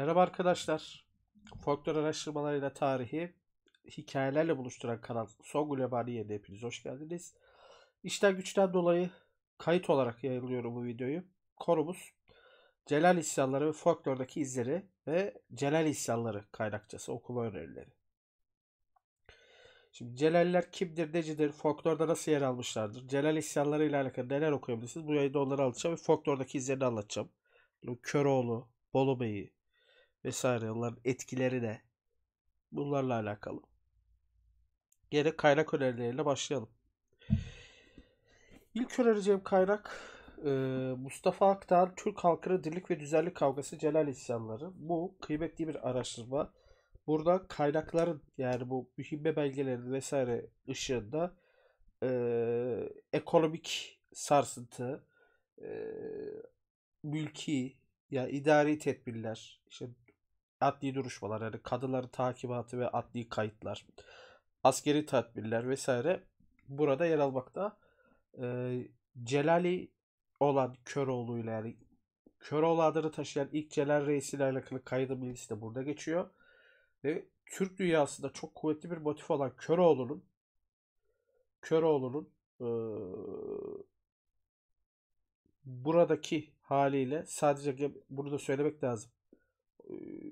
Merhaba arkadaşlar. Folklor araştırmalarıyla tarihi hikayelerle buluşturan kanal Songül Yabaniye'de hepiniz hoş geldiniz. İşten güçten dolayı kayıt olarak yayınlıyorum bu videoyu. Konumuz Celal isyanları ve folklordaki izleri ve Celal isyanları kaynakçası okuma önerileri. Şimdi Celaliler kimdir, necidir, folklorda nasıl yer almışlardır, Celal isyanları ile alakalı neler okuyabilirsiniz? Bu yayında onları alacağım ve folklordaki izlerini anlatacağım. Köroğlu, Bolu Bey'i, vesaire olan etkileri de bunlarla alakalı. Gerek kaynak önerileriyle başlayalım. İlk önereceğim kaynak e, Mustafa Akdağ'ın Türk halkının dirlik ve düzenlik kavgası Celal İsyanları. Bu kıymetli bir araştırma. Burada kaynakların yani bu mühimme belgelerin vesaire ışığında e, ekonomik sarsıntı, e, mülki ya yani idari tedbirler, işte adli duruşmalar yani kadıları takibatı ve adli kayıtlar, askeri tedbirler vesaire burada yer almakta. E, Celali olan Köroğlu ile yani Köroğlu adını taşıyan ilk Celal Reis ile alakalı kaydı bilgisi de burada geçiyor. Ve Türk dünyasında çok kuvvetli bir motif olan Köroğlu'nun Köroğlu'nun e, buradaki haliyle sadece bunu da söylemek lazım.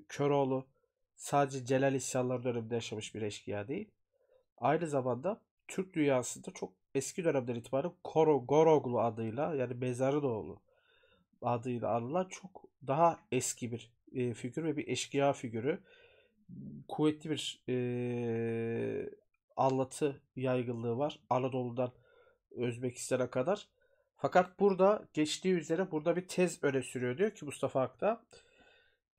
Köroğlu sadece Celal isyanları döneminde yaşamış bir eşkıya değil. Aynı zamanda Türk dünyasında çok eski dönemden itibaren Koro Goroglu adıyla yani Mezarın Doğulu adıyla anılan çok daha eski bir e, figür ve bir eşkıya figürü. Kuvvetli bir e, anlatı yaygınlığı var Anadolu'dan Özbekistan'a kadar. Fakat burada geçtiği üzere burada bir tez öne sürüyor diyor ki Mustafa Akta.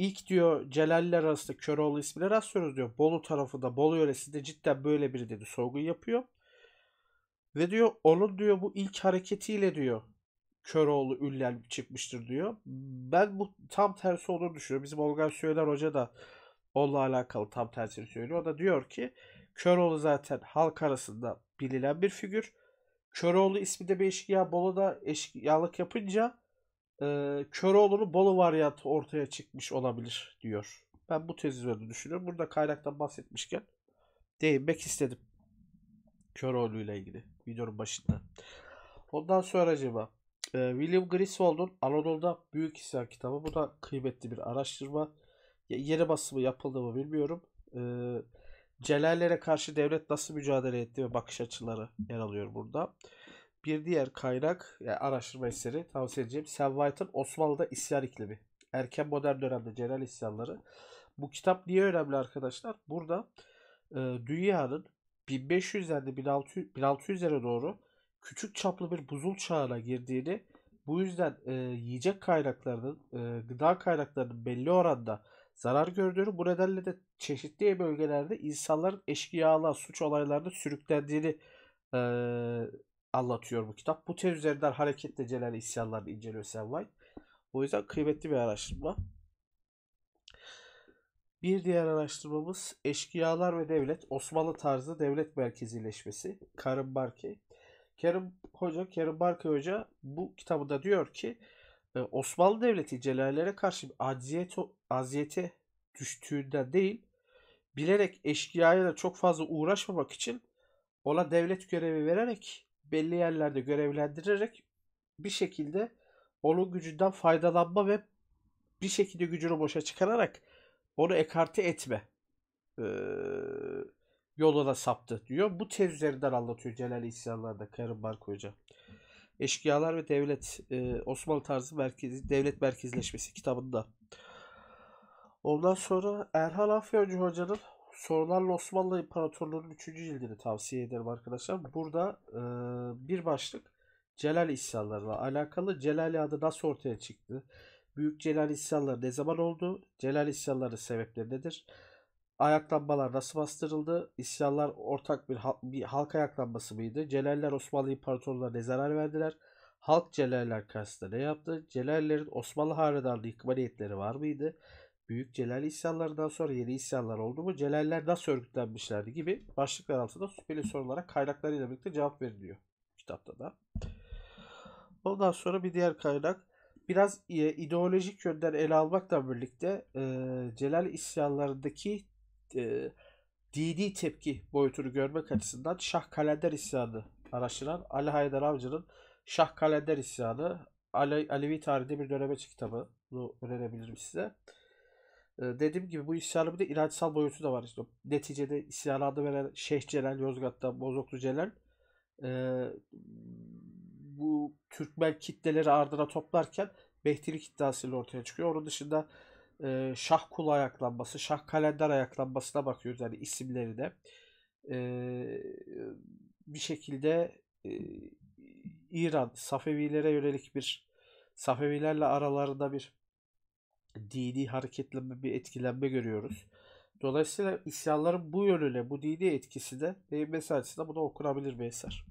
İlk diyor Celaller arasında Köroğlu ismiyle rastlıyoruz diyor. Bolu tarafı da Bolu yöresi de cidden böyle biri dedi sorgu yapıyor. Ve diyor onun diyor bu ilk hareketiyle diyor Köroğlu üllen çıkmıştır diyor. Ben bu tam tersi olduğunu düşünüyorum. Bizim Olgan Söyler Hoca da onunla alakalı tam tersini söylüyor. O da diyor ki Köroğlu zaten halk arasında bilinen bir figür. Köroğlu ismi de bir eşkıya Bolu'da eşkıyalık yapınca e, Köroğlu'nun Bolu varyantı ortaya çıkmış olabilir diyor. Ben bu tezi öyle düşünüyorum. Burada kaynaktan bahsetmişken değinmek istedim. Köroğlu ile ilgili videonun başında. Ondan sonra acaba e, William Griswold'un Anadolu'da Büyük İsyan kitabı. Bu da kıymetli bir araştırma. Yeni basımı yapıldı mı bilmiyorum. E, Celallere karşı devlet nasıl mücadele etti ve bakış açıları yer alıyor burada. Bir diğer kaynak yani araştırma eseri tavsiye edeceğim. Sam White'ın Osmanlı'da isyan iklimi. Erken modern dönemde genel isyanları. Bu kitap niye önemli arkadaşlar? Burada e, dünyanın 1500'lerde 1600, 1600'lere doğru küçük çaplı bir buzul çağına girdiğini bu yüzden e, yiyecek kaynaklarının, e, gıda kaynaklarının belli oranda zarar gördüğünü bu nedenle de çeşitli bölgelerde insanların eşkıyalığa, suç olaylarına sürüklendiğini e, anlatıyor bu kitap. Bu tez üzerinden hareketle celal isyanlarını inceliyor Selway. O yüzden kıymetli bir araştırma. Bir diğer araştırmamız Eşkıyalar ve Devlet Osmanlı tarzı devlet merkezileşmesi. Karim Barke. Kerim Hoca, Kerim Barke Hoca bu kitabında diyor ki e, Osmanlı Devleti celallere karşı aziyet, aziyete düştüğünden değil, bilerek eşkıyaya da çok fazla uğraşmamak için ona devlet görevi vererek belli yerlerde görevlendirerek bir şekilde onun gücünden faydalanma ve bir şekilde gücünü boşa çıkararak onu ekarte etme e, yoluna saptı diyor. Bu tez üzerinden anlatıyor Celal İsyanlar'da Karın Barko Hoca. Eşkıyalar ve Devlet e, Osmanlı tarzı merkezi, devlet merkezleşmesi kitabında. Ondan sonra Erhan Afyoncu Hoca'nın Sorularla Osmanlı İmparatorluğu'nun 3. cildini tavsiye ederim arkadaşlar. Burada e, bir başlık Celal isyanlarıyla alakalı. Celal adı nasıl ortaya çıktı? Büyük Celal isyanları ne zaman oldu? Celal isyanları sebepleri nedir? Ayaklanmalar nasıl bastırıldı? İsyanlar ortak bir, halk, bir halk ayaklanması mıydı? Celaller Osmanlı İmparatorluğu'na ne zarar verdiler? Halk Celaller karşısında ne yaptı? Celallerin Osmanlı hanedanlığı yıkma niyetleri var mıydı? Büyük Celal isyanlarından sonra yeni isyanlar oldu mu? Celaller nasıl örgütlenmişlerdi gibi başlıklar altında süpeli sorulara kaynaklarıyla birlikte cevap veriliyor kitapta da. Ondan sonra bir diğer kaynak biraz ideolojik yönden ele almakla birlikte e, Celal isyanlarındaki e, dini tepki boyutunu görmek açısından Şah Kalender isyanı araştıran Ali Haydar Avcı'nın Şah Kalender isyanı Ali Alevi tarihinde bir döneme kitabı bunu önerebilirim size dediğim gibi bu isyanın bir de ilaçsal boyutu da var işte. Neticede isyan adı veren Şeyh Celal Yozgat'ta Bozoklu Celal e, bu Türkmen kitleleri ardına toplarken Behtilik iddiasıyla ortaya çıkıyor. Onun dışında e, Şah Kul ayaklanması, Şah Kalender ayaklanmasına bakıyoruz yani isimleri de. E, bir şekilde e, İran Safevilere yönelik bir Safevilerle aralarında bir dini hareketlenme bir etkilenme görüyoruz. Dolayısıyla isyanların bu yönüne, bu dini etkisi de Mehmet açısından buna okunabilir bir eser.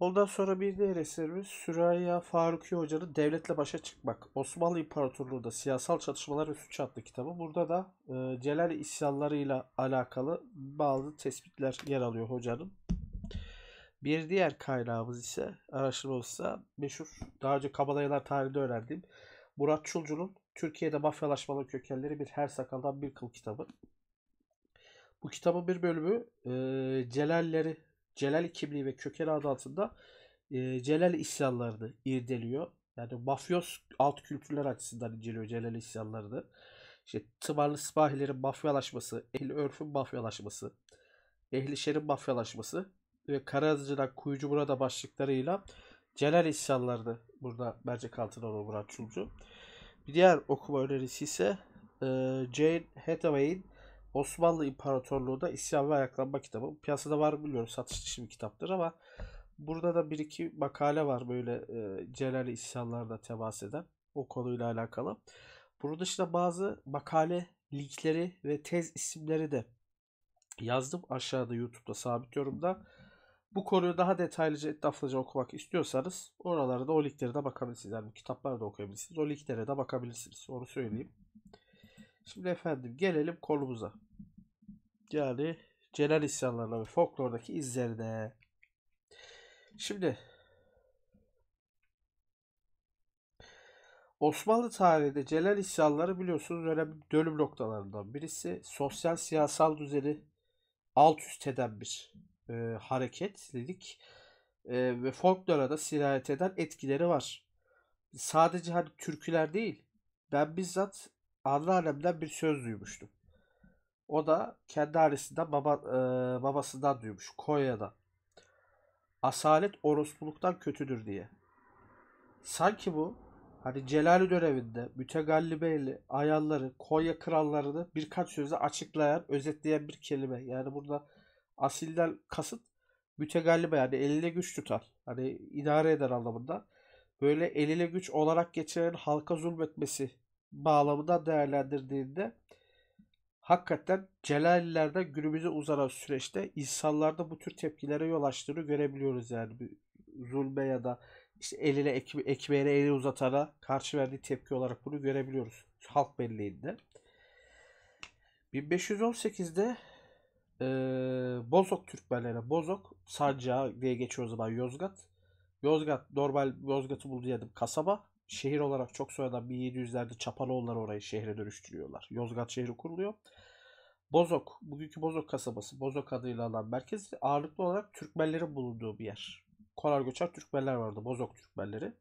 Ondan sonra bir diğer eserimiz Süreyya Faruki Hoca'nın Devletle Başa Çıkmak. Osmanlı İmparatorluğu'nda Siyasal Çatışmalar ve Suç adlı kitabı. Burada da e, Celal isyanlarıyla alakalı bazı tespitler yer alıyor hocanın. Bir diğer kaynağımız ise araştırmamız ise meşhur daha önce Kabalayalar tarihinde öğrendiğim Murat Çulcu'nun Türkiye'de mafyalaşmanın kökenleri bir her sakaldan bir kıl kitabı. Bu kitabın bir bölümü e, Celalleri, Celal kimliği ve kökeni adı altında e, Celal isyanlarını irdeliyor. Yani mafyos alt kültürler açısından inceliyor Celal isyanlarını. İşte tımarlı sipahilerin mafyalaşması, ehli örfün mafyalaşması, ehli şerin mafyalaşması ve Karadeniz'den kuyucu burada başlıklarıyla Celal İhsanlar'dı burada Bercek Altınoğlu Murat Çulcu. Bir diğer okuma önerisi ise e, Jane Hathaway'in Osmanlı İmparatorluğu'da İsyan ve Ayaklanma kitabı. Piyasada var biliyorum bilmiyorum satış dışı bir kitaptır ama burada da bir iki makale var böyle e, Celal İhsanlar'la temas eden o konuyla alakalı. Bunun dışında bazı makale linkleri ve tez isimleri de yazdım aşağıda YouTube'da sabit yorumda. Bu konuyu daha detaylıca etraflıca okumak istiyorsanız oralarda o linklere de bakabilirsiniz. Yani kitaplar da okuyabilirsiniz. O linklere de bakabilirsiniz. Onu söyleyeyim. Şimdi efendim gelelim konumuza. Yani Celal isyanlarına ve folklordaki izlerine. Şimdi Osmanlı tarihinde Celal isyanları biliyorsunuz önemli dönüm noktalarından birisi. Sosyal siyasal düzeni alt üst eden bir e, hareketlilik e, ve folklora da sirayet eden etkileri var. Sadece hani türküler değil. Ben bizzat anneannemden bir söz duymuştum. O da kendi ailesinden baba, e, babasından duymuş. Konya'da. Asalet orospuluktan kötüdür diye. Sanki bu hani Celali döneminde Mütegallibeyli ayanları Konya krallarını birkaç sözle açıklayan, özetleyen bir kelime. Yani burada asilden kasıt mütegallime yani el ile güç tutar. Hani idare eder anlamında. Böyle el ile güç olarak geçen halka zulmetmesi bağlamında değerlendirdiğinde hakikaten Celaliler'de günümüze uzanan süreçte insanlarda bu tür tepkilere yol açtığını görebiliyoruz yani. Bir zulme ya da işte eline ek, ekmeğine eli uzatana karşı verdiği tepki olarak bunu görebiliyoruz. Halk belleğinde. 1518'de ee, Bozok Türkmenlere Bozok, Sarca diye geçiyor o zaman Yozgat. Yozgat normal Yozgat'ı buldu dedim kasaba. Şehir olarak çok sonradan 1700'lerde Çapanoğulları orayı şehre dönüştürüyorlar. Yozgat şehri kuruluyor. Bozok, bugünkü Bozok kasabası, Bozok adıyla alan merkez ağırlıklı olarak Türkmenlerin bulunduğu bir yer. Kolar göçer Türkmenler vardı, Bozok Türkmenleri.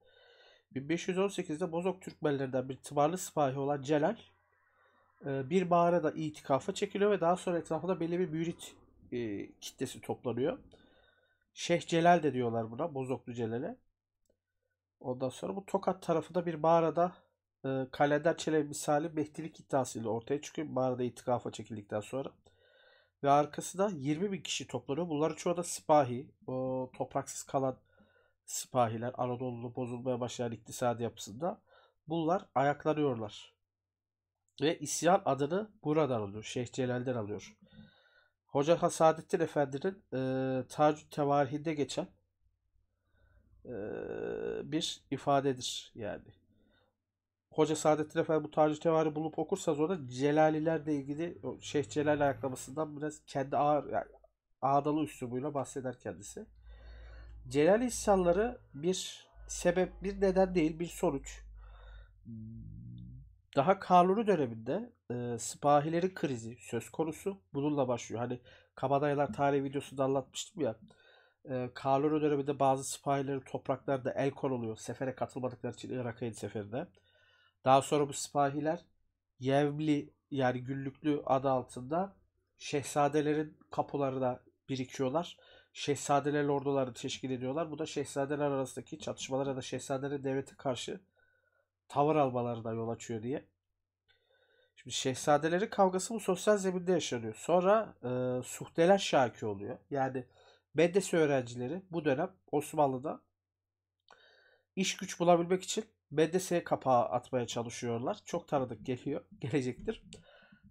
1518'de Bozok Türkmenlerinden bir tımarlı sipahi olan Celal, ee, bir bağıra da itikafa çekiliyor ve daha sonra etrafında belli bir mürit e, kitlesi toplanıyor. Şeyh Celal de diyorlar buna. Bozoklu Celal'e. Ondan sonra bu Tokat tarafı da bir mağarada e, Kalender Çelebi misali mehdilik iddiasıyla ortaya çıkıyor. Mağarada itikafa çekildikten sonra. Ve arkasında 20 bin kişi toplanıyor. Bunların çoğu da sipahi. O topraksız kalan sipahiler. Anadolu'lu bozulmaya başlayan iktisadi yapısında. Bunlar ayaklanıyorlar. Ve isyan adını buradan alıyor. Şeyh Celal'den alıyor. Hoca Hasadettin Efendi'nin e, Tac-ı geçen e, bir ifadedir yani. Hoca Saadettin Efendi bu Tac-ı bulup okursanız orada Celalilerle ilgili Şeyh Celal ayaklamasından biraz kendi ağır yani ağdalı üslubuyla bahseder kendisi. Celal insanları bir sebep, bir neden değil, bir sonuç daha Karluru döneminde e, sipahilerin krizi söz konusu. Bununla başlıyor. Hani Kabadayılar tarih videosunda anlatmıştım ya. E, Karluru döneminde bazı sipahilerin topraklarda el konuluyor. Sefere katılmadıkları için Irak'a seferinde. Daha sonra bu sipahiler Yevli yani Güllüklü adı altında şehzadelerin kapılarına birikiyorlar. Şehzadeler orduları teşkil ediyorlar. Bu da şehzadeler arasındaki çatışmalara da şehzadelerin devlete karşı tavır da yol açıyor diye. Şimdi şehzadelerin kavgası bu sosyal zeminde yaşanıyor. Sonra e, suhteler şaki oluyor. Yani medrese öğrencileri bu dönem Osmanlı'da iş güç bulabilmek için medreseye kapağı atmaya çalışıyorlar. Çok tanıdık geliyor, gelecektir.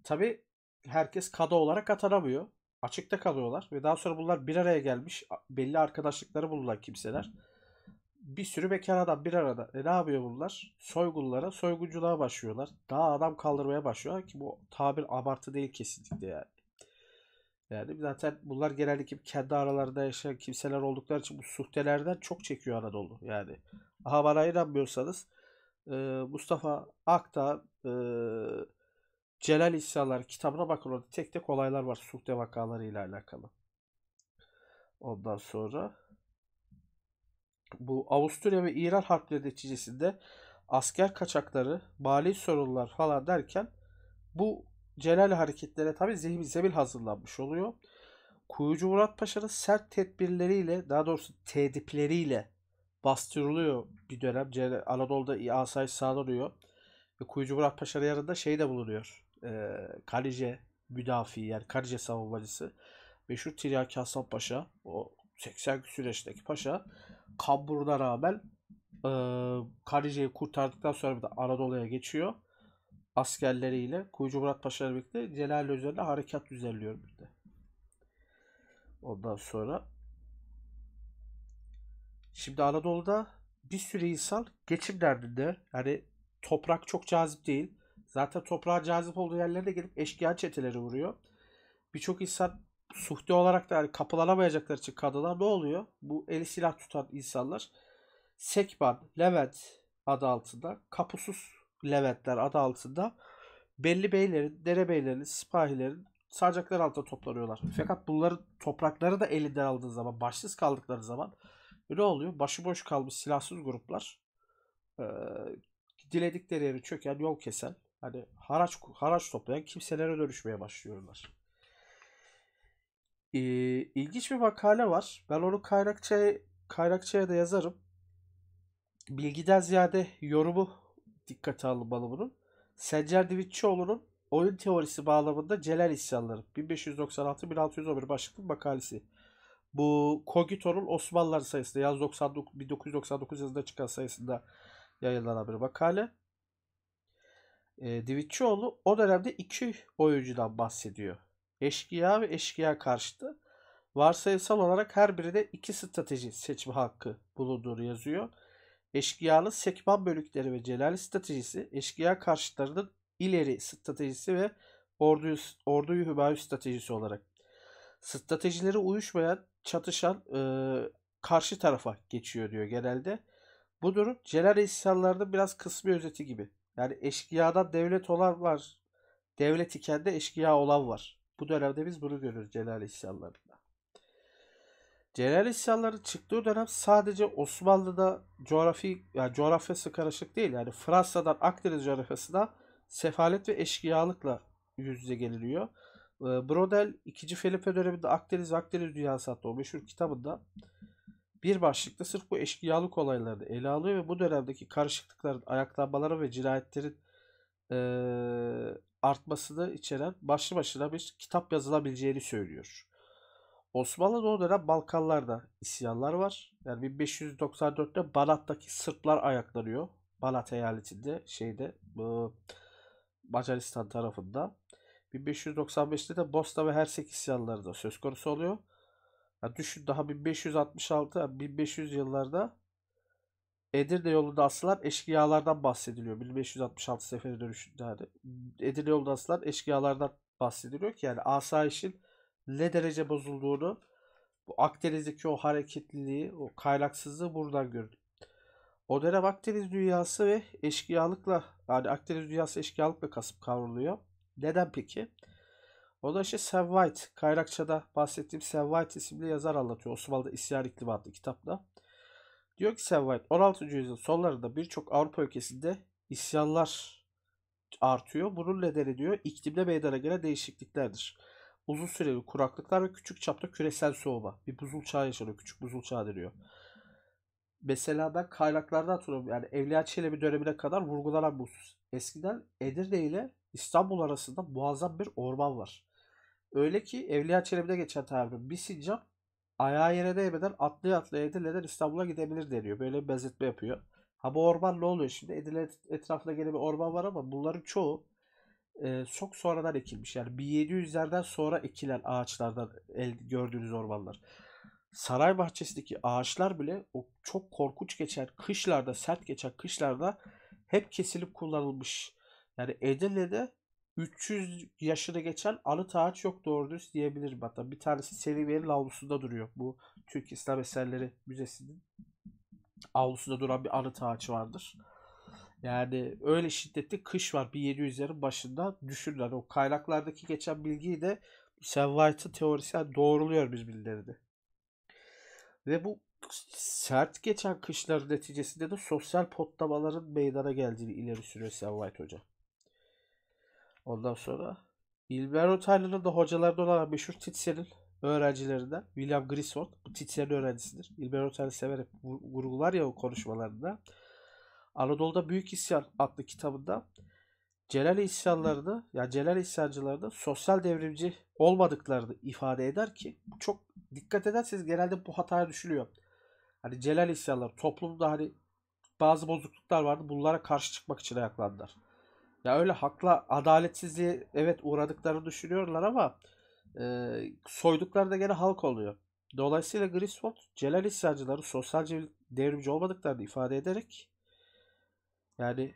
Tabi herkes kadı olarak atanamıyor. Açıkta kalıyorlar ve daha sonra bunlar bir araya gelmiş belli arkadaşlıkları bulunan kimseler bir sürü bekar adam bir arada. E ne yapıyor bunlar? Soygunlara, soygunculuğa başlıyorlar. Daha adam kaldırmaya başlıyorlar ki bu tabir abartı değil kesinlikle yani. Yani zaten bunlar genellikle kendi aralarında yaşayan kimseler oldukları için bu suhtelerden çok çekiyor Anadolu. Yani aha bana inanmıyorsanız e, Mustafa Akta e, Celal İhsanlar kitabına bakın orada tek tek olaylar var suhte vakalarıyla alakalı. Ondan sonra bu Avusturya ve İran harpleri neticesinde asker kaçakları, bali sorunlar falan derken bu celal hareketlere tabi zemin zemin hazırlanmış oluyor. Kuyucu Murat Paşa'nın sert tedbirleriyle daha doğrusu tedipleriyle bastırılıyor bir dönem. Anadolu'da asayiş sağlanıyor. Ve Kuyucu Murat Paşa'nın yanında şey de bulunuyor. E, ee, Kalice müdafi yani Kalice savunmacısı. Meşhur Tiryaki Hasan Paşa o 80 küsur paşa kaburuna rağmen e, Karıca'yı kurtardıktan sonra bir de Anadolu'ya geçiyor. Askerleriyle Kuyucu Murat Paşa'yla birlikte Celal üzerinde harekat düzenliyor bir de. Ondan sonra şimdi Anadolu'da bir sürü insan geçim derdinde yani toprak çok cazip değil. Zaten toprağa cazip olduğu yerlere de gelip eşkıya çeteleri vuruyor. Birçok insan suhte olarak da yani kapılanamayacakları için kadınlar ne oluyor? Bu eli silah tutan insanlar Sekban, Levent adı altında, Kapusuz Leventler adı altında belli beylerin, dere beylerin, sipahilerin sancaklar altında toplanıyorlar. Fakat bunların toprakları da elinden aldığı zaman, başsız kaldıkları zaman ne oluyor? Başıboş kalmış silahsız gruplar e, diledikleri yeri çöken, yol kesen, hani haraç haraç toplayan kimselere dönüşmeye başlıyorlar e, ilginç bir makale var. Ben onu kaynakçaya, kaynakçaya da yazarım. Bilgiden ziyade yorumu dikkate alınmalı bunun. Sencer Divitçioğlu'nun oyun teorisi bağlamında Celal İsyanları 1596-1611 başlıklı makalesi. Bu Kogito'nun Osmanlılar sayısında yaz 99, 1999 yazında çıkan sayısında yayınlanan bir makale. E, Divitçioğlu o dönemde iki oyuncudan bahsediyor eşkıya ve eşkıya karşıtı. Varsayısal olarak her biri de iki strateji seçme hakkı bulunduğunu yazıyor. Eşkıyalı Sekban bölükleri ve Celal stratejisi, eşkıya karşıtlarının ileri stratejisi ve orduyu, orduyu hümayun stratejisi olarak. Stratejileri uyuşmayan, çatışan e, karşı tarafa geçiyor diyor genelde. Bu durum Celal isyanlarının biraz kısmi özeti gibi. Yani eşkıyadan devlet olan var, devlet iken de eşkıya olan var bu dönemde biz bunu görürüz Celal isyanlarında. Celal isyanları çıktığı dönem sadece Osmanlı'da coğrafi, yani coğrafyası karışık değil. Yani Fransa'dan Akdeniz coğrafyasına sefalet ve eşkıyalıkla yüz yüze geliniyor. Ee, Brodel 2. Felipe döneminde Akdeniz Akdeniz Dünyası adlı o meşhur kitabında bir başlıkta sırf bu eşkıyalık olaylarını ele alıyor ve bu dönemdeki karışıklıkların, ayaklanmaların ve cinayetlerin e, artmasını içeren başlı başına bir kitap yazılabileceğini söylüyor. Osmanlı o Balkanlarda isyanlar var. Yani 1594'te Balat'taki Sırplar ayaklanıyor. Balat eyaletinde şeyde bu Macaristan tarafında. 1595'te de Bosna ve Hersek isyanları da söz konusu oluyor. Yani düşün daha 1566 1500 yıllarda Edirne yolunda asılan eşkıyalardan bahsediliyor. 1566 seferi dönüşünde hani. Edirne yolunda asılan eşkıyalardan bahsediliyor ki yani asayişin ne derece bozulduğunu bu Akdeniz'deki o hareketliliği, o kaynaksızlığı buradan gördük. O dönem Akdeniz dünyası ve eşkıyalıkla yani Akdeniz dünyası eşkıyalıkla kasıp kavruluyor. Neden peki? O da işte Sam White, Kayrakça'da bahsettiğim Sam White isimli yazar anlatıyor. Osmanlı'da İsyan İklimi adlı kitapta. Diyor ki Gökselvayt 16. yüzyıl sonlarında birçok Avrupa ülkesinde isyanlar artıyor. Bunun nedeni diyor iklimde meydana gelen değişikliklerdir. Uzun süreli kuraklıklar ve küçük çapta küresel soğuma. Bir buzul çağı yaşanıyor. Küçük buzul çağı deniyor. Mesela ben kaynaklardan hatırlıyorum. Yani Evliya Çelebi dönemine kadar vurgulanan bu husus. Eskiden Edirne ile İstanbul arasında muazzam bir orman var. Öyle ki Evliya Çelebi'de geçen tabir bir sincap Ayağı yere değmeden atlaya atlaya Edirne'den İstanbul'a gidebilir deniyor. Böyle bir benzetme yapıyor. Ha bu orman ne oluyor şimdi? Edirne etrafında gene bir orman var ama bunların çoğu e, çok sonradan ekilmiş. Yani 1700'lerden sonra ekilen ağaçlardan el, gördüğünüz ormanlar. Saray bahçesindeki ağaçlar bile o çok korkunç geçen kışlarda, sert geçen kışlarda hep kesilip kullanılmış. Yani Edirne'de 300 yaşını geçen alı taç yok doğru düz diyebilirim hatta. Bir tanesi Selimiye'nin avlusunda duruyor. Bu Türk İslam Eserleri Müzesi'nin avlusunda duran bir alı taç vardır. Yani öyle şiddetli kış var 1700'lerin başında. Düşünün hani o kaynaklardaki geçen bilgiyi de Sam White'ın teorisi yani doğruluyor birbirlerini. Ve bu sert geçen kışların neticesinde de sosyal potlamaların meydana geldiğini ileri sürüyor Sam Hoca. Ondan sonra Ilberto Tyler'ın da hocalardan olan meşhur Titser'in öğrencilerinden William Griswold. Bu Titser'in öğrencisidir. Ilberto Tyler severek vurgular ya o konuşmalarında. Anadolu'da Büyük İsyan adlı kitabında Celal isyanlarını yani Celal isyancılarını sosyal devrimci olmadıklarını ifade eder ki çok dikkat ederseniz genelde bu hataya düşülüyor. Hani Celal isyanları toplumda hani bazı bozukluklar vardı bunlara karşı çıkmak için ayaklandılar. Ya öyle hakla adaletsizliğe evet uğradıklarını düşünüyorlar ama e, soydukları da gene halk oluyor. Dolayısıyla Griswold Celal isyancıları sosyal devrimci olmadıklarını ifade ederek yani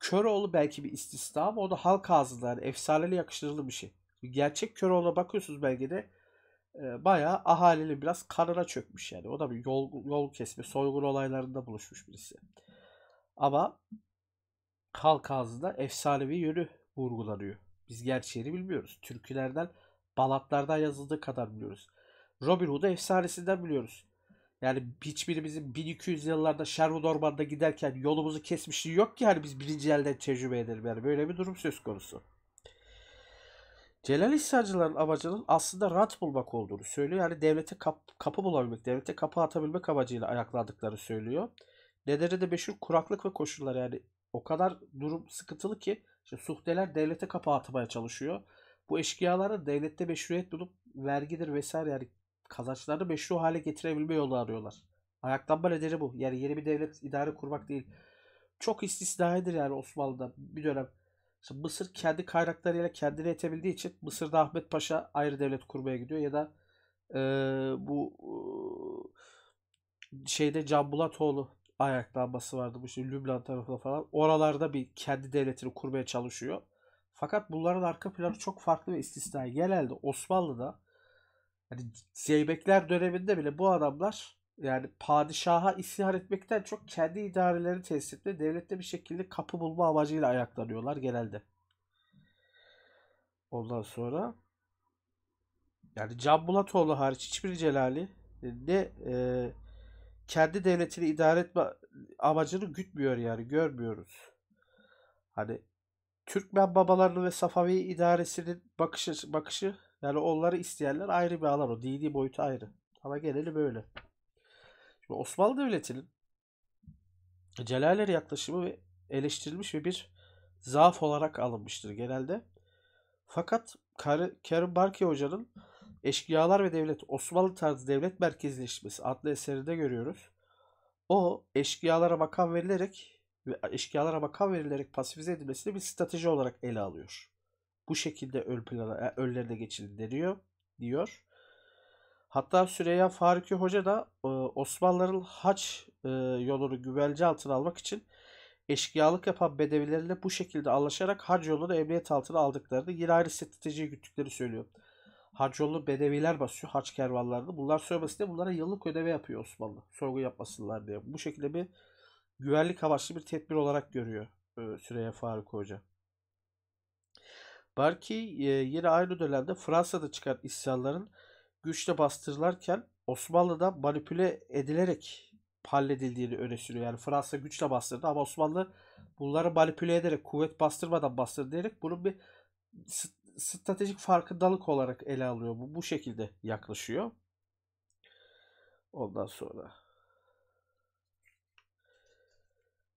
Köroğlu belki bir istisna ama o da halk ağzında yani efsaneli yakıştırılı bir şey. Gerçek Köroğlu'na bakıyorsunuz belgede e, bayağı ahalinin biraz karına çökmüş yani. O da bir yol, yol kesme, soygun olaylarında buluşmuş birisi. Ama Kalk ağzında efsanevi yönü vurgulanıyor. Biz gerçeğini bilmiyoruz. Türkülerden, balatlardan yazıldığı kadar biliyoruz. Robin Hood'u efsanesinden biliyoruz. Yani hiçbirimizin 1200 yıllarda Sherwood Orman'da giderken yolumuzu kesmişliği yok ki yani biz birinci elden tecrübe edelim. Yani böyle bir durum söz konusu. Celal İhsancıların amacının aslında rant bulmak olduğunu söylüyor. Yani devlete kap, kapı bulabilmek, devlete kapı atabilmek amacıyla ayaklandıkları söylüyor. Nedeni de meşhur kuraklık ve koşullar yani o kadar durum sıkıntılı ki işte suhteler devlete kapağı atmaya çalışıyor. Bu eşkıyaları devlette meşruiyet bulup vergidir vesaire yani kazançları meşru hale getirebilme yolu arıyorlar. Ayaklanma nedeni bu. Yani yeni bir devlet idare kurmak değil. Çok istisnaidir yani Osmanlı'da bir dönem. İşte Mısır kendi kaynaklarıyla kendini yetebildiği için Mısır'da Ahmet Paşa ayrı devlet kurmaya gidiyor ya da e, bu şeyde Can Bulatoğlu ayak darbası vardı bu işte Lübnan tarafında falan. Oralarda bir kendi devletini kurmaya çalışıyor. Fakat bunların arka planı çok farklı ve istisnai. Genelde Osmanlı'da hani Zeybekler döneminde bile bu adamlar yani padişaha isyan etmekten çok kendi idarelerini tesis etme devlette bir şekilde kapı bulma amacıyla ayaklanıyorlar genelde. Ondan sonra yani Can Bulatoğlu hariç hiçbir Celali e, ne e, kendi devletini idare etme amacını gütmüyor yani görmüyoruz. Hani Türkmen babalarını ve Safavi idaresinin bakışı, bakışı yani onları isteyenler ayrı bir alan o. Dini boyutu ayrı. Ama geneli böyle. Şimdi Osmanlı Devleti'nin Celaleler yaklaşımı eleştirilmiş ve bir zaaf olarak alınmıştır genelde. Fakat Kerim Barki Hoca'nın Eşkıyalar ve Devlet Osmanlı tarzı devlet merkezleşmesi adlı eserinde görüyoruz. O eşkıyalara makam verilerek ve eşkıyalara makam verilerek pasifize edilmesini bir strateji olarak ele alıyor. Bu şekilde ön plana, e, önlerine geçildi deniyor, diyor. Hatta Süreyya Fariki Hoca da e, Osmanlıların haç e, yolunu güvence altına almak için eşkıyalık yapan bedevilerle bu şekilde anlaşarak hac yolunu emniyet altına aldıklarını yine aynı stratejiyi güttükleri söylüyor. Harcoğlu Bedeviler basıyor haç kervanlarını. Bunlar söylemesi de bunlara yıllık ödeme yapıyor Osmanlı. Sorgu yapmasınlar diye. Bu şekilde bir güvenlik amaçlı bir tedbir olarak görüyor e, Süreyya Faruk Hoca. Belki e, yine aynı dönemde Fransa'da çıkan isyanların güçle bastırılarken Osmanlı'da manipüle edilerek halledildiğini öne sürüyor. Yani Fransa güçle bastırdı ama Osmanlı bunları manipüle ederek kuvvet bastırmadan bastırdı diyerek bunun bir stratejik farkındalık olarak ele alıyor bu. Bu şekilde yaklaşıyor. Ondan sonra.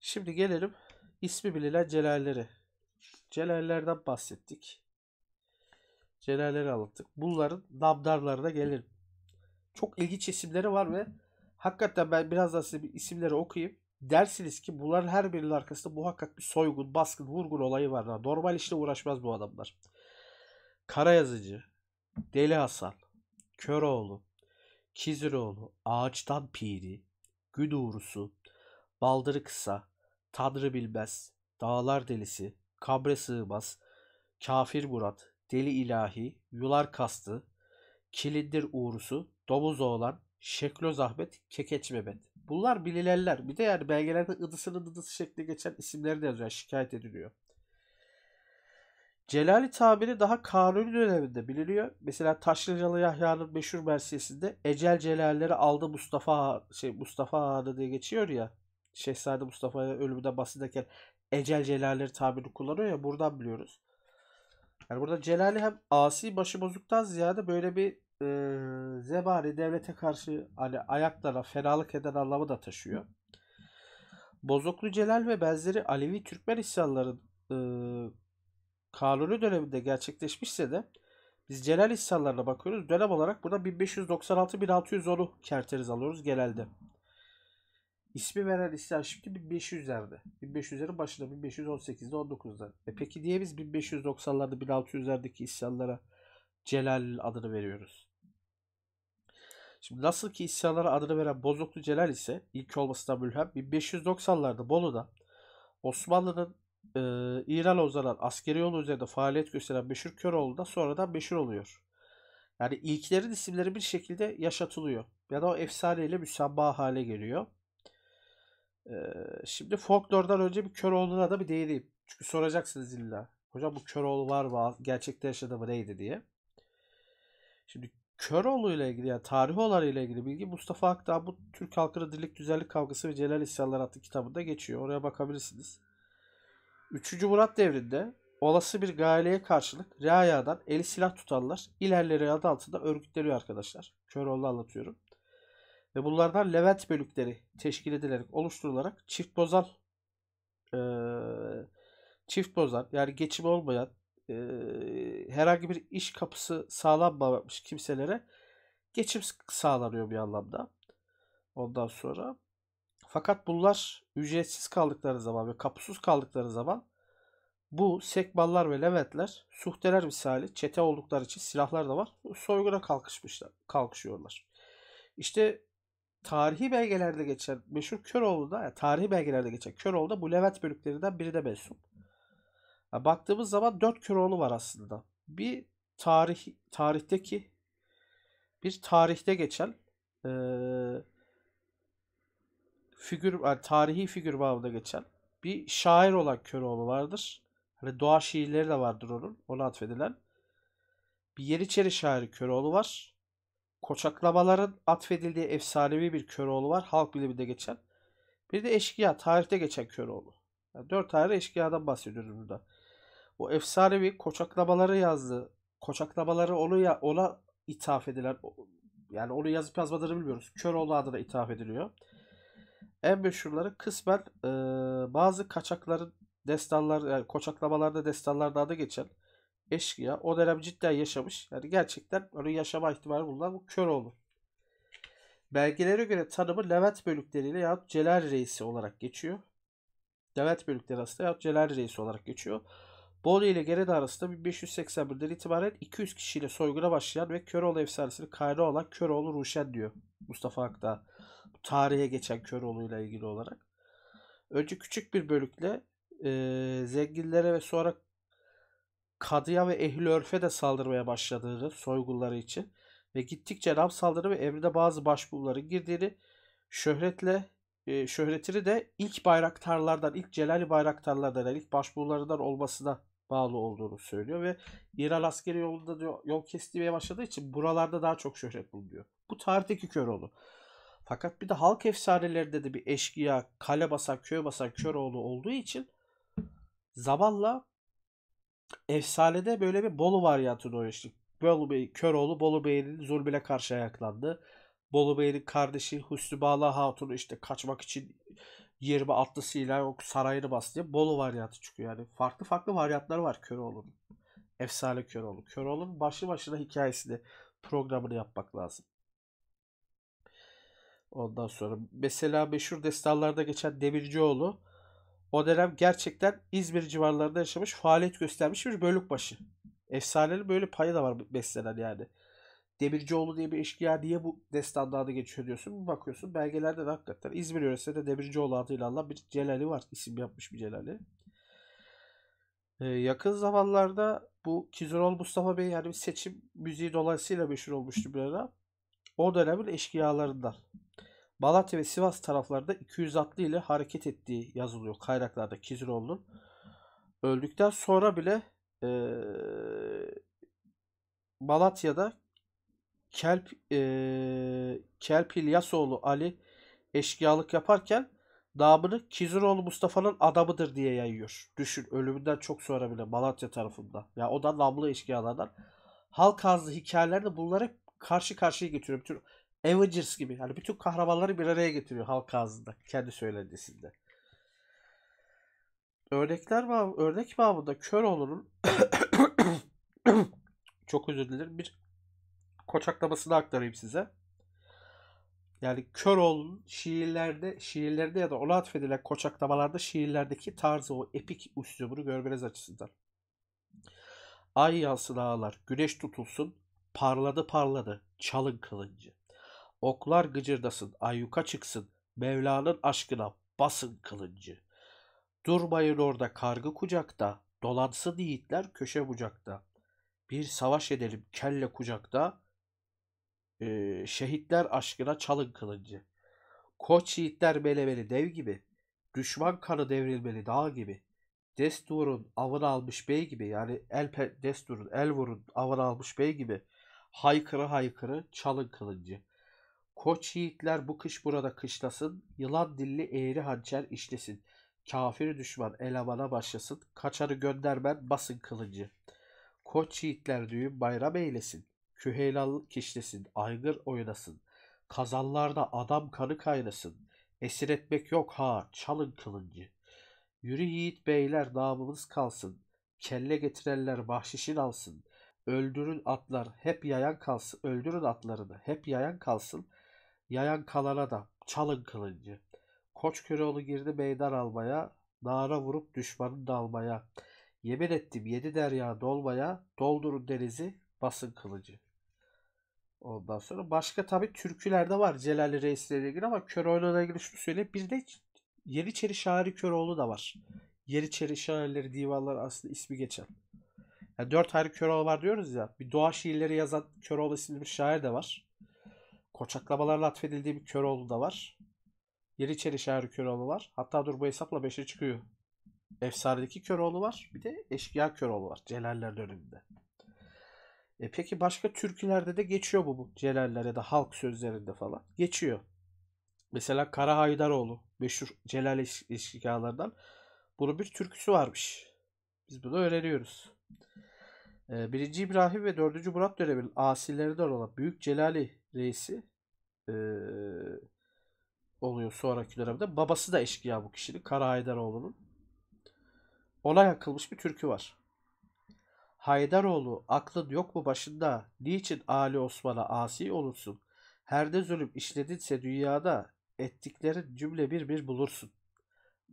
Şimdi gelelim ismi bilinen celalleri. Celallerden bahsettik. Celalleri anlattık. Bunların damdarlarına gelelim. Çok ilginç isimleri var ve hakikaten ben birazdan size bir isimleri okuyayım. Dersiniz ki bunların her birinin arkasında muhakkak bir soygun, baskın, vurgun olayı var. Normal işle uğraşmaz bu adamlar. Kara yazıcı, Deli Hasan, Köroğlu, Çiziroğlu, Ağaçtan Piri, Güdurusu, Baldırı Kısa, Tanrı Bilmez, Dağlar Delisi, Kabre Sığmaz, Kafir Murat, Deli İlahi, Yular Kastı, Kilindir Uğrusu, Domuz Oğlan, Şeklo Zahmet, Kekeç Mehmet. Bunlar bilinenler. Bir de yani belgelerde ıdısının ıdısı şekli geçen isimleri de yazıyor. şikayet ediliyor. Celali tabiri daha Kanuni döneminde biliniyor. Mesela Taşlıcalı Yahya'nın meşhur mersiyesinde Ecel Celalleri aldı Mustafa şey Mustafa Han'ı diye geçiyor ya. Şehzade Mustafa'ya ölümünden bahsederken Ecel Celalleri tabiri kullanıyor ya buradan biliyoruz. Yani burada Celali hem asi başı bozuktan ziyade böyle bir e, zebani devlete karşı hani ayaklara fenalık eden anlamı da taşıyor. Bozoklu Celal ve benzeri Alevi Türkmen isyanları. e, Kanuni döneminde gerçekleşmişse de biz Celal İhsanlarına bakıyoruz. Dönem olarak burada 1596-1610'u kerteriz alıyoruz genelde. İsmi veren İslam şimdi 1500'lerde. 1500'lerin başında 1518'de 19'da. E peki diye biz 1590'larda 1600'lerdeki isyanlara Celal adını veriyoruz? Şimdi nasıl ki isyanlara adını veren Bozoklu Celal ise ilk olması olmasına mülhem 1590'larda Bolu'da Osmanlı'nın e, İran Ozalar askeri yol üzerinde faaliyet gösteren Beşir Köroğlu da sonradan Beşir oluyor. Yani ilklerin isimleri bir şekilde yaşatılıyor. Ya da o efsaneyle müsamma hale geliyor. E, şimdi folklordan önce bir Köroğlu'na da bir değineyim. Çünkü soracaksınız illa. Hocam bu Köroğlu var mı? Gerçekte yaşadı mı neydi diye. Şimdi Köroğlu ile ilgili yani tarih olanı ile ilgili bilgi Mustafa Akdağ bu Türk halkının dirlik düzenlik kavgası ve Celal İsyanlar adlı kitabında geçiyor. Oraya bakabilirsiniz. Üçüncü Murat devrinde olası bir galeye karşılık Reaya'dan eli silah tutarlar ilerleri adı altında örgütleniyor arkadaşlar. Köroğlu anlatıyorum. Ve bunlardan Levent bölükleri teşkil edilerek oluşturularak çift bozal e, çift bozal yani geçim olmayan e, herhangi bir iş kapısı sağlanmamış kimselere geçim sağlanıyor bir anlamda. Ondan sonra fakat bunlar ücretsiz kaldıkları zaman ve kapusuz kaldıkları zaman bu sekballar ve levetler suhteler misali çete oldukları için silahlar da var. Soyguna kalkışmışlar, kalkışıyorlar. İşte tarihi belgelerde geçen meşhur Köroğlu'da, yani tarihi belgelerde geçen Köroğlu'da bu levet bölüklerinden biri de mensup. Yani baktığımız zaman dört Köroğlu var aslında. Bir tarih tarihteki bir tarihte geçen ee, figür, yani tarihi figür babında geçen bir şair olan Köroğlu vardır. Hani doğa şiirleri de vardır onun. Ona atfedilen. Bir Yeniçeri şairi Köroğlu var. Koçaklamaların atfedildiği efsanevi bir Köroğlu var. Halk biliminde geçen. Bir de eşkıya. Tarihte geçen Köroğlu. Yani dört ayrı eşkıyadan bahsediyoruz burada. O efsanevi koçaklamaları yazdı. Koçaklamaları onu ya, ona ithaf edilen yani onu yazıp yazmadığını bilmiyoruz. Köroğlu adına ithaf ediliyor en meşhurları kısmen e, bazı kaçakların destanlar, yani koçaklamalarda destanlarda adı geçen eşkıya o dönem cidden yaşamış. Yani gerçekten onun yaşama ihtimali bulunan bu kör olur. Belgelere göre tanımı Levent bölükleriyle yahut Celal reisi olarak geçiyor. Levent bölükleri arasında yahut Celal reisi olarak geçiyor. Bolu ile Gerede arasında 1581'den itibaren 200 kişiyle soyguna başlayan ve Köroğlu efsanesini kaynağı olan Köroğlu Ruşen diyor Mustafa Akdağ tarihe geçen Köroğlu ile ilgili olarak. Önce küçük bir bölükle e, zenginlere ve sonra kadıya ve ehli örfe de saldırmaya başladığını soygunları için ve gittikçe ram saldırı ve emrine bazı başbuğların girdiğini şöhretle e, şöhretini de ilk bayraktarlardan, ilk Celali bayraktarlardan, yani ilk başbuğlarından olmasına bağlı olduğunu söylüyor ve İran askeri yolunda diyor, yol kestirmeye başladığı için buralarda daha çok şöhret buluyor. Bu tarihteki Köroğlu. Fakat bir de halk efsanelerinde de bir eşkıya, kale basar köy basan, köroğlu olduğu için zavalla efsanede böyle bir Bolu varyantı doğuyor. İşte Bolu Bey, Köroğlu Bolu Bey'in zulmüne karşı ayaklandı. Bolu Bey'in kardeşi Hüsnü Bala Hatun'u işte kaçmak için 20 atlısıyla o sarayını bastı diye Bolu varyantı çıkıyor. Yani farklı farklı varyantları var Köroğlu'nun. Efsane Köroğlu. Köroğlu'nun başlı başına hikayesini programını yapmak lazım. Ondan sonra mesela meşhur destanlarda geçen Demircioğlu o dönem gerçekten İzmir civarlarında yaşamış, faaliyet göstermiş bir bölükbaşı. başı. böyle payı da var beslenen yani. Demircioğlu diye bir eşkıya niye bu destanda adı geçiyor diyorsun. Bir bakıyorsun belgelerde de hakikaten İzmir yöresinde de Demircioğlu adıyla Allah bir Celali var. isim yapmış bir Celali. Ee, yakın zamanlarda bu Kizerol Mustafa Bey yani seçim müziği dolayısıyla meşhur olmuştu bir ara. Ordu Erbil eşkıyalarından. Balat ve Sivas taraflarında 200 atlı ile hareket ettiği yazılıyor kaynaklarda Kiziroğlu'nun. Öldükten sonra bile e, Malatya'da Kelp, e, Kelp İlyasoğlu Ali eşkıyalık yaparken namını Kiziroğlu Mustafa'nın adamıdır diye yayıyor. Düşün ölümünden çok sonra bile Malatya tarafında. Ya o da namlı eşkıyalardan. Halk ağzı hikayelerde bunlar hep karşı karşıya getiriyor. Bütün Avengers gibi. Yani bütün kahramanları bir araya getiriyor halk ağzında. Kendi söylentisinde. Örnekler var. Örnek babında kör olurun çok özür dilerim. Bir koçaklamasını aktarayım size. Yani Köroğlu'nun şiirlerde, şiirlerde ya da ona atfedilen koçaklamalarda şiirlerdeki tarzı o epik üslubunu görmeniz açısından. Ay yansın ağlar, güneş tutulsun, Parladı parladı çalın kılıncı. Oklar gıcırdasın ayyuka çıksın. Mevla'nın aşkına basın kılıncı. Durmayın orada kargı kucakta. Dolansın yiğitler köşe bucakta. Bir savaş edelim kelle kucakta. Ee, şehitler aşkına çalın kılıncı. Koç yiğitler meleveli dev gibi. Düşman kanı devrilmeli dağ gibi. Destur'un avını almış bey gibi yani el Destur'un vurun, avını almış bey gibi haykırı haykırı çalın kılıncı. Koç yiğitler bu kış burada kışlasın, yılan dilli eğri hançer işlesin. Kafir düşman elemana başlasın, kaçarı göndermen basın kılıncı. Koç yiğitler düğün bayram eylesin, küheylalı kişlesin, aygır oynasın. Kazanlarda adam kanı kaynasın, esir etmek yok ha, çalın kılıncı. Yürü yiğit beyler namımız kalsın, kelle getirenler bahşişin alsın. Öldürün atlar hep yayan kalsın. Öldürün atlarını hep yayan kalsın. Yayan kalana da çalın kılıncı. Koç Köroğlu girdi meydan almaya. Nara vurup düşmanı dalmaya. Yemin ettim yedi derya dolmaya. Doldurun denizi basın kılıcı. Ondan sonra başka tabi türkülerde var Celal Reis'le ilgili ama Köroğlu'na ilgili şunu söyleyeyim. Bir de Yeniçeri şairi Köroğlu da var. Yeniçeri şairleri divanlar aslında ismi geçen. Yani dört ayrı Köroğlu var diyoruz ya. Bir doğa şiirleri yazan Köroğlu isimli bir şair de var. Koçaklamalarla atfedildiği bir Köroğlu da var. içeri şairi Köroğlu var. Hatta dur bu hesapla beşe çıkıyor. Efsanedeki Köroğlu var. Bir de Eşkıya Köroğlu var. Celaller döneminde. E peki başka türkülerde de geçiyor bu, bu Celaller ya da halk sözlerinde falan. Geçiyor. Mesela Kara Haydaroğlu meşhur Celal Eşkıyalardan. Bunun bir türküsü varmış. Biz bunu öğreniyoruz. 1. Ee, İbrahim ve 4. Murat dönemi asilerinden olan Büyük Celali reisi e, oluyor sonraki dönemde. Babası da eşkıya bu kişinin. Kara Haydaroğlu'nun. Ona yakılmış bir türkü var. Haydaroğlu aklın yok mu başında? Niçin Ali Osman'a asi olursun? Her ne zulüm işledinse dünyada ettiklerin cümle bir bir bulursun.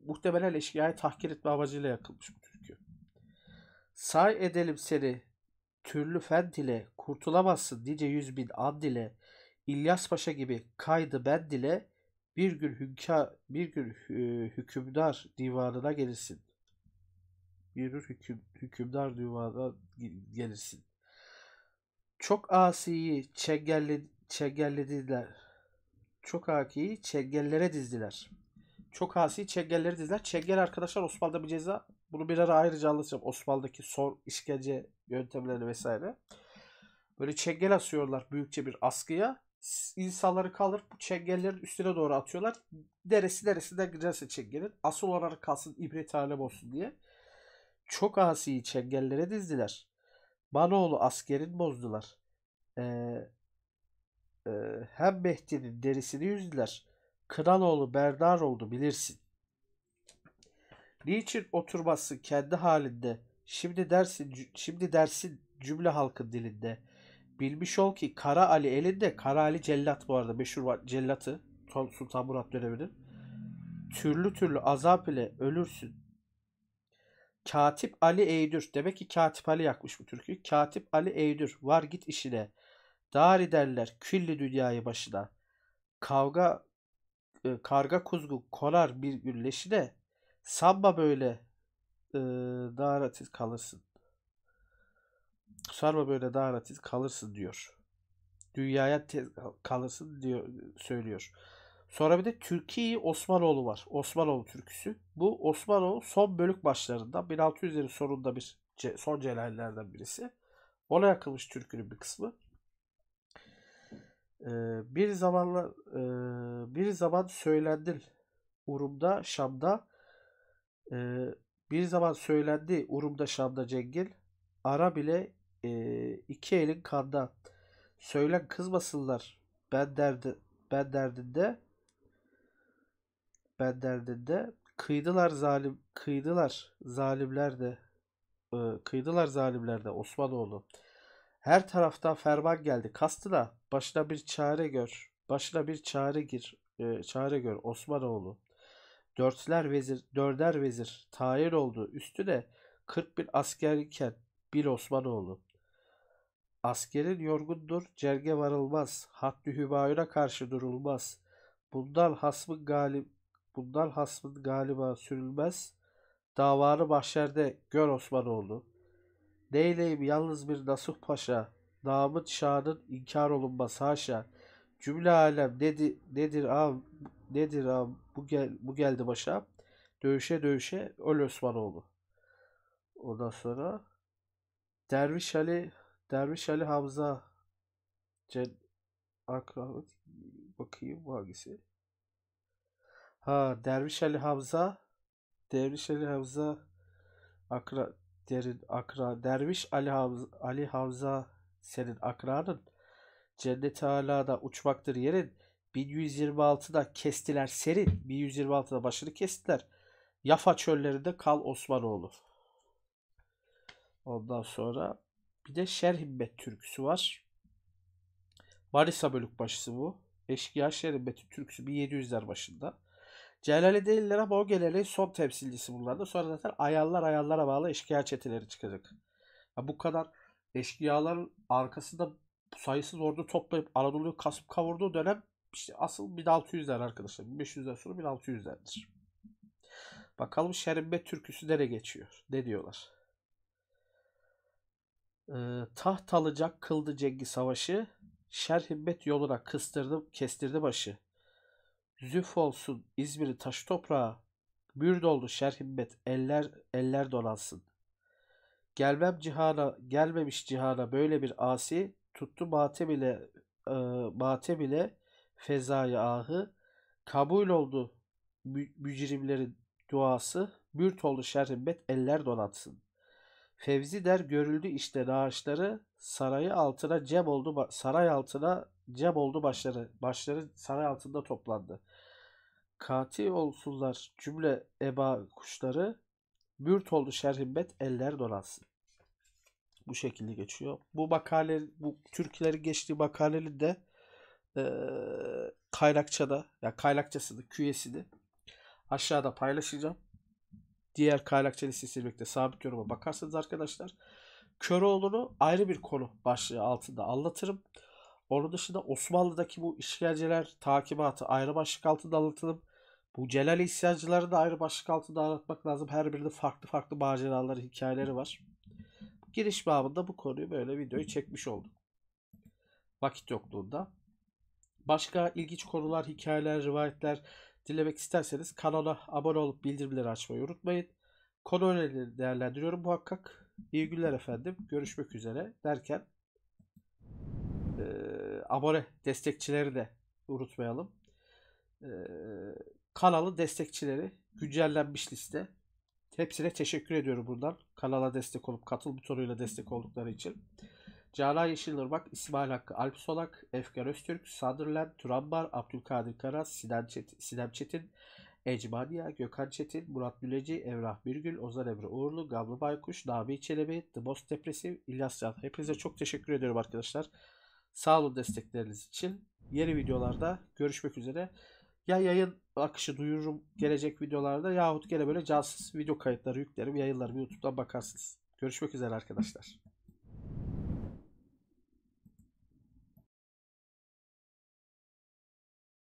Muhtemelen eşkıyayı tahkir etme amacıyla yakılmış bu türkü. Say edelim seni türlü fend ile kurtulamazsın nice yüz bin and ile İlyas Paşa gibi kaydı bend ile bir gün, hünka, bir gün e, hükümdar divanına gelirsin. Bir gün hüküm, hükümdar divanına gelirsin. Çok asiyi çengelle, çengellediler. Çok akiyi çengellere dizdiler. Çok asi çengellere dizdiler. Çengel arkadaşlar Osmanlı'da bir ceza bunu bir ara ayrıca anlatacağım. Osmanlı'daki son işkence yöntemleri vesaire. Böyle çengel asıyorlar büyükçe bir askıya. İnsanları kalır bu çengellerin üstüne doğru atıyorlar. Deresi deresine girerse çengelin. Asıl olarak kalsın ibret alem olsun diye. Çok asiyi çengellere dizdiler. Manoğlu askerin bozdular. Ee, e, hem Mehdi'nin derisini yüzdüler. Kraloğlu berdar oldu bilirsin. Niçin oturması kendi halinde? Şimdi dersin, şimdi dersin cümle halkın dilinde. Bilmiş ol ki Kara Ali elinde, Kara Ali cellat bu arada meşhur cellatı Sultan Murat döneminin. Türlü türlü azap ile ölürsün. Katip Ali Eydür. Demek ki Katip Ali yakmış bu türkü. Katip Ali Eydür. Var git işine. Dar derler külli dünyayı başına. Kavga e, karga kuzgu konar bir gün leşine. Samba böyle e, daha rahat kalırsın. Sarma böyle daha rahat kalırsın diyor. Dünyaya tez kalırsın diyor söylüyor. Sonra bir de Türkiye Osmanoğlu var. Osmanoğlu türküsü. Bu Osmanoğlu son bölük başlarında 1600'lerin sonunda bir son celallerden birisi. Ona yakılmış türkünün bir kısmı. bir zamanla bir zaman söylendin Urum'da, Şam'da e, bir zaman söylendi Urum'da Şam'da Cengil. Ara bile e, iki elin kanda. Söylen kızmasınlar. Ben derdi ben derdinde ben derdinde kıydılar zalim kıydılar zalimler de e, kıydılar zalimler de Osmanoğlu. Her tarafta ferman geldi. Kastına başına bir çare gör. Başına bir çare gir. E, çare gör Osmanoğlu. Dörtler vezir, dörder vezir tayin oldu. Üstü de 41 askerken bir Osmanoğlu. Askerin yorgundur, cerge varılmaz, haddü hübayuna karşı durulmaz. Bundan hasmın galip, bundan hasmın galiba sürülmez. Davarı mahşerde gör Osmanoğlu. Neyleyim yalnız bir Nasuh Paşa, namın şanın inkar olunmaz haşa. Cümle alem nedir, nedir av nedir abi bu, gel, bu geldi başa. Dövüşe dövüşe öl Osmanoğlu. Ondan sonra Derviş Ali Derviş Ali Hamza Cen Akramet bakayım bu hangisi? Ha Derviş Ali Hamza Derviş Ali Hamza Akra derin akra Derviş Ali Hamza, Ali Hamza senin akranın Cennet-i uçmaktır yerin 1126'da kestiler seri. 1126'da başını kestiler. Yafa çölleri de Kal Osmanoğlu. Ondan sonra bir de Şerhimbet türküsü var. bölük Bölükbaşısı bu. Eşkıya Şerhimbet'i türküsü 1700'ler başında. Celali değiller ama o genelin son temsilcisi bunlarda. Sonra zaten ayallar ayallara bağlı eşkıya çeteleri çıkacak. Ya bu kadar eşkıyaların arkasında sayısız ordu toplayıp Anadolu'yu kasıp kavurduğu dönem işte asıl 1600'ler arkadaşlar. 1500'ler sonra 1600'lerdir. Bakalım Şerimbe türküsü nereye geçiyor? Ne diyorlar? Ee, taht alacak kıldı Cengi savaşı. Şerhimbet yoluna kıstırdı, kestirdi başı. Züf olsun İzmir'i taş toprağa. Bürd oldu Şerhimbet eller eller dolansın. Gelmem cihana, gelmemiş cihana böyle bir asi tuttu matem ile e, matem ile fezaya ahı, kabul oldu mücrimleri duası, bürt oldu şerrimbet eller donatsın. Fevzi der görüldü işte naaşları, sarayı altına cem oldu saray altına cem oldu başları. Başları saray altında toplandı. Kati olsunlar cümle eba kuşları, bürt oldu şerhimbet eller donatsın. Bu şekilde geçiyor. Bu makale, bu türküleri geçtiği makalenin de e, ee, kaynakçada ya yani kaynakçasını, küyesini aşağıda paylaşacağım. Diğer kaynakça listesiyle birlikte sabit yoruma bakarsınız arkadaşlar. Köroğlu'nu ayrı bir konu başlığı altında anlatırım. Onun dışında Osmanlı'daki bu işkenceler takibatı ayrı başlık altında anlatırım. Bu Celal isyancıları da ayrı başlık altında anlatmak lazım. Her birinde farklı farklı maceraları, hikayeleri var. Giriş babında bu konuyu böyle videoyu çekmiş oldum. Vakit yokluğunda. Başka ilginç konular, hikayeler, rivayetler dilemek isterseniz kanala abone olup bildirimleri açmayı unutmayın. Konu önerileri değerlendiriyorum muhakkak. İyi günler efendim. Görüşmek üzere derken e, abone destekçileri de unutmayalım. E, kanalı destekçileri güncellenmiş liste. Hepsine teşekkür ediyorum buradan. Kanala destek olup katıl butonuyla destek oldukları için. Cara Yeşilırmak, İsmail Hakkı Alp Solak Efkar Öztürk, Sadırlen, Turambar, Abdülkadir Karas, Sinan Çetin, Sinem Çetin, Ecmaniya, Gökhan Çetin, Murat Güleci Emrah Birgül, Ozan Emre Uğurlu, Gamlı Baykuş, Nami Çelebi, The Most Depressive, İlyas Can. Hepinize çok teşekkür ediyorum arkadaşlar. Sağ olun destekleriniz için. Yeni videolarda görüşmek üzere. Ya yayın akışı duyururum gelecek videolarda yahut gene böyle cansız video kayıtları yüklerim, yayınlarım YouTube'dan bakarsınız. Görüşmek üzere arkadaşlar.